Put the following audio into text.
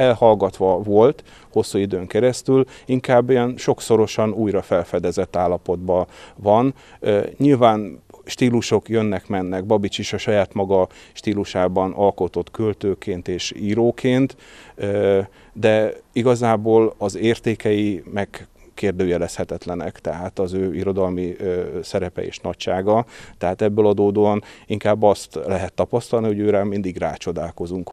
elhallgatva volt hosszú időn keresztül, inkább ilyen sokszorosan újra felfedezett állapotban van. Nyilván stílusok jönnek-mennek. Babics is a saját maga stílusában alkotott költőként és íróként, de igazából az értékei meg kérdőjelezhetetlenek, tehát az ő irodalmi ö, szerepe és nagysága. Tehát ebből adódóan inkább azt lehet tapasztalni, hogy őre mindig rácsodálkozunk.